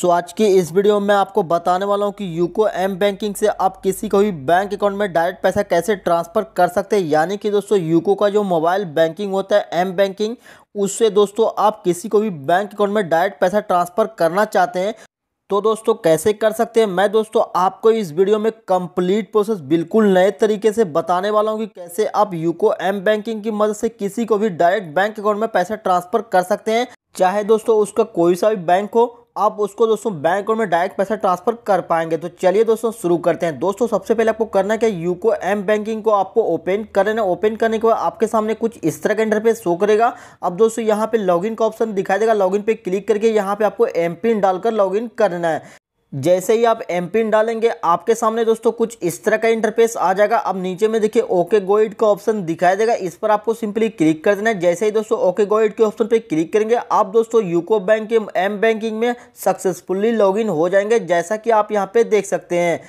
सो आज की इस वीडियो में आपको बताने वाला हूँ कि यूको एम बैंकिंग से आप किसी को भी बैंक अकाउंट में डायरेक्ट पैसा कैसे ट्रांसफ़र कर सकते हैं यानी कि दोस्तों यूको का जो मोबाइल बैंकिंग होता है एम बैंकिंग उससे दोस्तों आप किसी को भी बैंक अकाउंट में डायरेक्ट पैसा ट्रांसफ़र करना चाहते हैं तो दोस्तों कैसे कर सकते हैं मैं दोस्तों आपको इस वीडियो में कंप्लीट प्रोसेस बिल्कुल नए तरीके से बताने वाला हूं कि कैसे आप यूको एम बैंकिंग की मदद से किसी को भी डायरेक्ट बैंक अकाउंट में पैसा ट्रांसफ़र कर सकते हैं चाहे दोस्तों उसका कोई सा भी बैंक हो आप उसको दोस्तों बैंक अकाउंट में डायरेक्ट पैसा ट्रांसफर कर पाएंगे तो चलिए दोस्तों शुरू करते हैं दोस्तों सबसे पहले आपको करना क्या यूको एम बैंकिंग को आपको ओपन करना ओपन करने के बाद आपके सामने कुछ इस तरह का इंटरफेस शो करेगा अब दोस्तों यहाँ पे लॉगिन का ऑप्शन दिखाई देगा लॉगिन पे क्लिक करके यहाँ पे आपको एम पिन डालकर लॉग करना है जैसे ही आप एम पिन डालेंगे आपके सामने दोस्तों कुछ इस तरह का इंटरफेस आ जाएगा अब नीचे में देखिए ओके गोइड का ऑप्शन दिखाई देगा इस पर आपको सिंपली क्लिक कर देना है जैसे ही दोस्तों ओके गोइड के ऑप्शन पर क्लिक करेंगे आप दोस्तों यूको बैंक के एम बैंकिंग में सक्सेसफुली लॉगिन हो जाएंगे जैसा कि आप यहाँ पे देख सकते हैं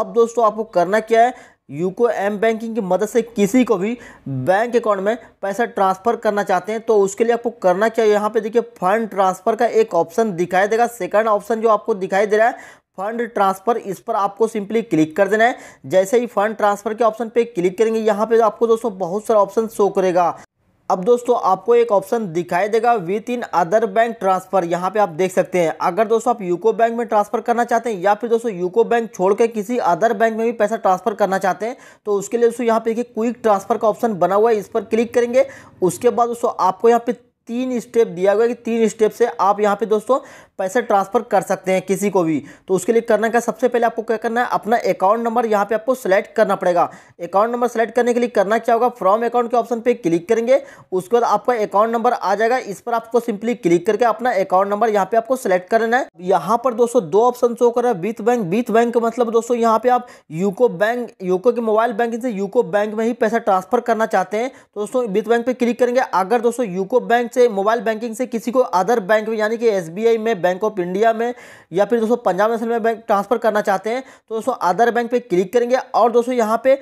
अब दोस्तों आपको करना क्या है यूको एम बैंकिंग की मदद से किसी को भी बैंक अकाउंट में पैसा ट्रांसफ़र करना चाहते हैं तो उसके लिए आपको करना क्या है यहाँ पे देखिए फंड ट्रांसफ़र का एक ऑप्शन दिखाई देगा सेकंड ऑप्शन जो आपको दिखाई दे रहा है फंड ट्रांसफ़र इस पर आपको सिंपली क्लिक कर देना है जैसे ही फंड ट्रांसफ़र के ऑप्शन पे क्लिक करेंगे यहाँ पे आपको दोस्तों बहुत सारा ऑप्शन शो करेगा अब दोस्तों आपको एक ऑप्शन दिखाई देगा within other bank transfer यहाँ पे आप देख सकते हैं अगर दोस्तों आप यूको बैंक में ट्रांसफ़र करना चाहते हैं या फिर दोस्तों यूको बैंक छोड़ के किसी अदर बैंक में भी पैसा ट्रांसफ़र करना चाहते हैं तो उसके लिए दोस्तों यहाँ पे देखिए क्विक ट्रांसफ़र का ऑप्शन बना हुआ है इस पर क्लिक करेंगे उसके बाद दोस्तों आपको यहाँ पे तीन स्टेप दिया हुआ है कि तीन स्टेप से आप यहाँ पे दोस्तों पैसे ट्रांसफ़र कर सकते हैं किसी को भी तो उसके लिए करना क्या सबसे पहले आपको क्या करना है अपना अकाउंट नंबर यहाँ पे आपको सेलेक्ट करना पड़ेगा अकाउंट नंबर सेलेक्ट करने के लिए करना क्या होगा फ्रॉम अकाउंट के ऑप्शन पे क्लिक करेंगे उसके बाद आपका अकाउंट नंबर आ जाएगा इस पर आपको सिंपली क्लिक करके अपना अकाउंट नंबर यहाँ पे आपको सेलेक्ट करना है यहाँ पर दोस्तों दो ऑप्शन शो कर रहा है बीथ बैंक बीथ बैंक मतलब दोस्तों यहाँ पे आप यूको बैंक यूको के मोबाइल बैंकिंग से यूको बैंक में ही पैसा ट्रांसफर करना चाहते हैं तो दोस्तों बीथ बैंक पे क्लिक करेंगे अगर दोस्तों यूको बैंक से से मोबाइल बैंकिंग से किसी को अदर बैंक में यानी कि एसबीआई में बैंक ऑफ इंडिया में या फिर दोस्तों पंजाब नेशनल में बैंक ट्रांसफ़र करना चाहते हैं तो दोस्तों अदर बैंक पे क्लिक करेंगे और दोस्तों यहाँ पे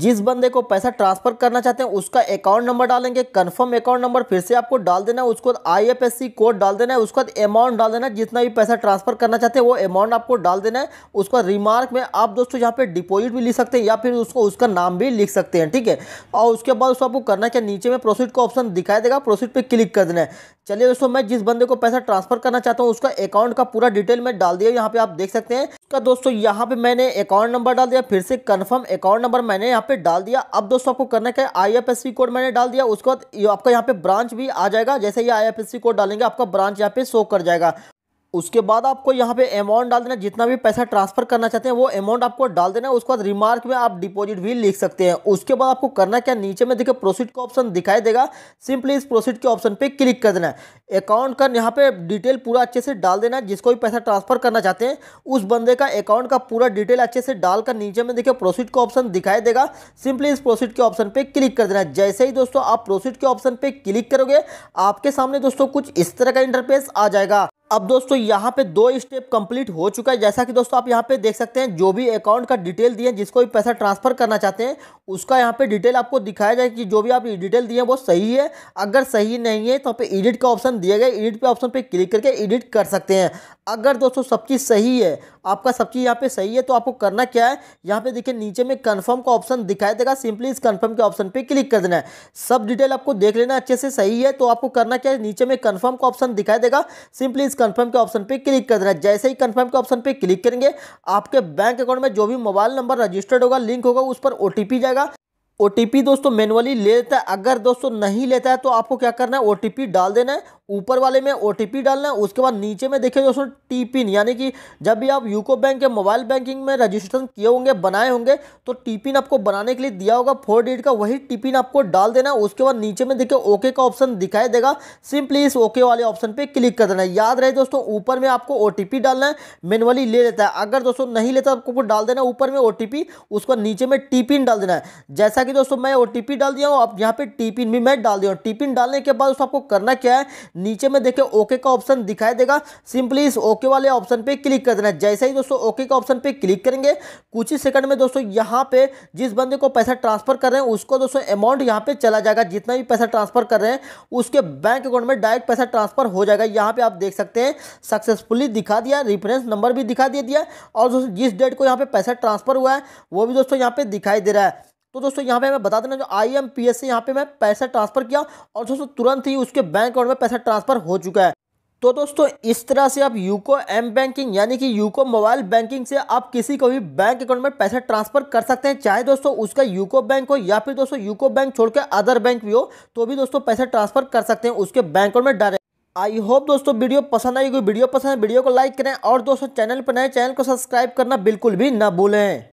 जिस बंदे को पैसा ट्रांसफ़र करना चाहते हैं उसका अकाउंट नंबर डालेंगे कंफर्म अकाउंट नंबर फिर से आपको डाल देना है उसके बाद आईएफएससी कोड डाल देना है उसके बाद अमाउंट डाल देना है जितना भी पैसा ट्रांसफ़र करना चाहते हैं वो अमाउंट आपको डाल देना है उसका रिमार्क में आप दोस्तों यहाँ पे डिपोजिट भी लिख सकते हैं या फिर उसको उसका नाम भी लिख सकते हैं ठीक है और उसके बाद उसको आपको करना क्या नीचे में प्रोसिट का ऑप्शन दिखाई देगा प्रोसिट पर क्लिक कर देना है चलिए दोस्तों मैं जिस बंदे को पैसा ट्रांसफर करना चाहता हूँ उसका अकाउंट का पूरा डिटेल मैं डाल दिया यहाँ पे आप देख सकते हैं उसका दोस्तों यहाँ पे मैंने अकाउंट नंबर डाल दिया फिर से कंफर्म अकाउंट नंबर मैंने यहाँ पे डाल दिया अब दोस्तों आपको करना क्या है आईएफएससी कोड मैंने डाल दिया उसके बाद आपका यहाँ पे ब्रांच भी आ जाएगा जैसे ही आई कोड डालेंगे आपका ब्रांच यहाँ पे शो कर जाएगा उसके बाद आपको यहाँ पे अमाउंट डाल देना जितना भी पैसा ट्रांसफर करना चाहते हैं वो अमाउंट आपको डाल देना है उसके बाद रिमार्क में आप डिपॉजिट भी लिख सकते हैं उसके बाद आपको करना क्या नीचे में देखिए प्रोसीड का ऑप्शन दिखाई देगा सिंपली इस प्रोसीड के ऑप्शन पे क्लिक कर देना है अकाउंट का यहाँ पे डिटेल पूरा अच्छे से डाल देना है जिसको भी पैसा ट्रांसफर करना चाहते हैं उस बंदे का अकाउंट का पूरा डिटेल अच्छे से डालकर नीचे में देखिए प्रोसीड का ऑप्शन दिखाई देगा सिंपली इस प्रोसीड के ऑप्शन पर क्लिक कर देना है जैसे ही दोस्तों आप प्रोसीड के ऑप्शन पर क्लिक करोगे आपके सामने दोस्तों कुछ इस तरह का इंटरफेस आ जाएगा अब दोस्तों यहाँ पे दो स्टेप कंप्लीट हो चुका है जैसा कि दोस्तों आप यहाँ पे देख सकते हैं जो भी अकाउंट का डिटेल दिए जिसको भी पैसा ट्रांसफर करना चाहते हैं उसका यहाँ पे डिटेल आपको दिखाया जाए कि जो भी आप डिटेल दिए हैं वो सही है अगर सही नहीं है तो आप एडिट का ऑप्शन दिया गया एडिट पे ऑप्शन पे क्लिक करके एडिट कर सकते हैं अगर दोस्तों सब चीज़ सही है आपका सब चीज़ यहाँ पे सही है तो आपको करना क्या है यहाँ पे देखिए नीचे में कंफर्म का ऑप्शन दिखाई देगा सिंपली इस कंफर्म के ऑप्शन पे क्लिक कर देना है सब डिटेल आपको देख लेना अच्छे से सही है तो आपको करना क्या है नीचे में कंफर्म का ऑप्शन दिखाई देगा सिंपली इस कंफर्म के ऑप्शन पे क्लिक कर देना जैसे ही कंफर्म के ऑप्शन पे क्लिक करेंगे आपके बैंक अकाउंट में जो भी मोबाइल नंबर रजिस्टर्ड होगा लिंक होगा उस पर ओटीपी जाएगा ओ दोस्तों मैनुअली ले लेता है अगर दोस्तों नहीं लेता है तो आपको क्या करना है ओ डाल देना है ऊपर वाले में ओ डालना है उसके बाद नीचे में देखिए दोस्तों टी पिन यानी कि जब भी आप यूको बैंक के मोबाइल बैंकिंग में रजिस्ट्रेशन किए होंगे बनाए होंगे तो टी पिन आपको बनाने के लिए दिया होगा फोर डिजिट का वही टी पिन आपको डाल देना है उसके बाद नीचे में देखिए ओके का ऑप्शन दिखाई देगा सिंपली इस ओके वाले ऑप्शन पर क्लिक कर देना है याद रहे दोस्तों ऊपर में आपको ओ डालना है मैनुअली ले लेता है अगर दोस्तों नहीं लेता आपको डाल देना ऊपर में ओ उसके बाद नीचे में टी पिन डाल देना है जैसा कि दोस्तों मैं ओ डाल दिया हूँ आप यहाँ पे टिपिन भी मैं डाल दिया हूँ टिपिन डालने के बाद दोस्तों आपको करना क्या है नीचे में देखिए ओके का ऑप्शन दिखाई देगा सिंपली इस ओके वाले ऑप्शन पे क्लिक कर देना है जैसे ही दोस्तों ओके का ऑप्शन पे क्लिक करेंगे कुछ ही सेकंड में दोस्तों यहाँ पे जिस बंदे को पैसा ट्रांसफर कर रहे हैं उसको दोस्तों अमाउंट यहाँ पे चला जाएगा जितना भी पैसा ट्रांसफर कर रहे हैं उसके बैंक अकाउंट में डायरेक्ट पैसा ट्रांसफर हो जाएगा यहाँ पे आप देख सकते हैं सक्सेसफुली दिखा दिया रेफरेंस नंबर भी दिखा दिया और जिस डेट को यहाँ पे पैसा ट्रांसफर हुआ है वो भी दोस्तों यहाँ पे दिखाई दे रहा है तो दोस्तों यहाँ पे मैं बता देना जो आई एम पी एस से यहाँ पे मैं पैसा ट्रांसफर किया और दोस्तों तुरंत ही उसके बैंक अकाउंट में पैसा ट्रांसफर हो चुका है तो दोस्तों इस तरह से आप यूको एम बैंकिंग यानी कि यूको मोबाइल बैंकिंग से आप किसी को भी बैंक अकाउंट में पैसा ट्रांसफर कर सकते हैं चाहे दोस्तों उसका यूको बैंक हो या फिर दोस्तों यूको बैंक छोड़कर अदर बैंक भी हो तो भी दोस्तों पैसा ट्रांसफर कर सकते हैं उसके बैंक अकाउंट में डायरेक्ट आई होप दोस्तों वीडियो पसंद आई कोई वीडियो पसंद है वीडियो को लाइक करें और दोस्तों चैनल पर नए चैनल को सब्सक्राइब करना बिल्कुल भी ना भूलें